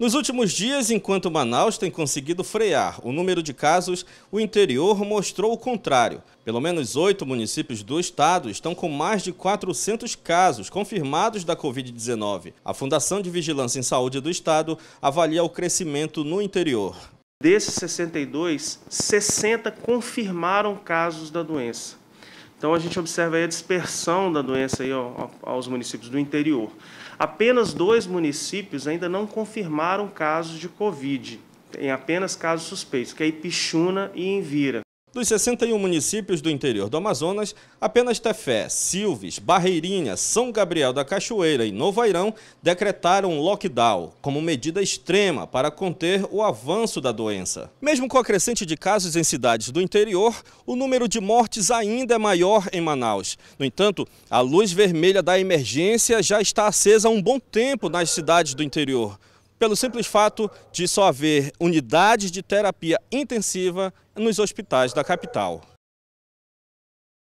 Nos últimos dias, enquanto Manaus tem conseguido frear o número de casos, o interior mostrou o contrário. Pelo menos oito municípios do estado estão com mais de 400 casos confirmados da Covid-19. A Fundação de Vigilância em Saúde do estado avalia o crescimento no interior. Desses 62, 60 confirmaram casos da doença. Então a gente observa a dispersão da doença aí, ó, aos municípios do interior. Apenas dois municípios ainda não confirmaram casos de Covid, em apenas casos suspeitos, que é Ipixuna e Envira. Dos 61 municípios do interior do Amazonas, apenas Tefé, Silves, Barreirinha, São Gabriel da Cachoeira e Novo Airão decretaram lockdown como medida extrema para conter o avanço da doença. Mesmo com a crescente de casos em cidades do interior, o número de mortes ainda é maior em Manaus. No entanto, a luz vermelha da emergência já está acesa há um bom tempo nas cidades do interior pelo simples fato de só haver unidades de terapia intensiva nos hospitais da capital.